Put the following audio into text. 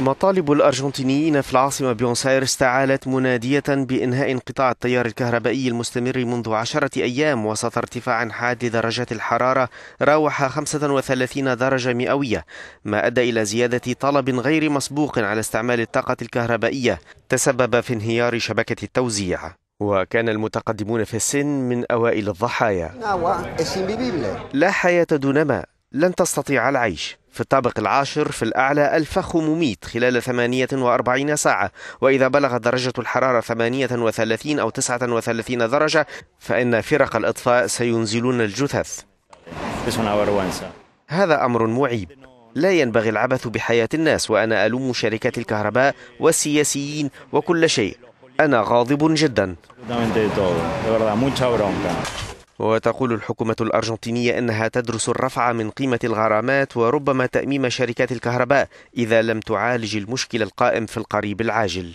مطالب الأرجنتينيين في العاصمة بيونس آيرس تعالت منادية بإنهاء انقطاع التيار الكهربائي المستمر منذ عشرة أيام وسط ارتفاع حاد درجات الحرارة راوح 35 درجة مئوية ما أدى إلى زيادة طلب غير مسبوق على استعمال الطاقة الكهربائية تسبب في انهيار شبكة التوزيع وكان المتقدمون في السن من أوائل الضحايا لا حياة دون ماء لن تستطيع العيش في الطابق العاشر في الأعلى الفخ مميت خلال 48 ساعة وإذا بلغت درجة الحرارة 38 أو 39 درجة فإن فرق الإطفاء سينزلون الجثث هذا أمر معيب لا ينبغي العبث بحياة الناس وأنا ألوم شركات الكهرباء والسياسيين وكل شيء أنا غاضب جدا وتقول الحكومة الأرجنتينية أنها تدرس الرفع من قيمة الغرامات وربما تأميم شركات الكهرباء إذا لم تعالج المشكل القائم في القريب العاجل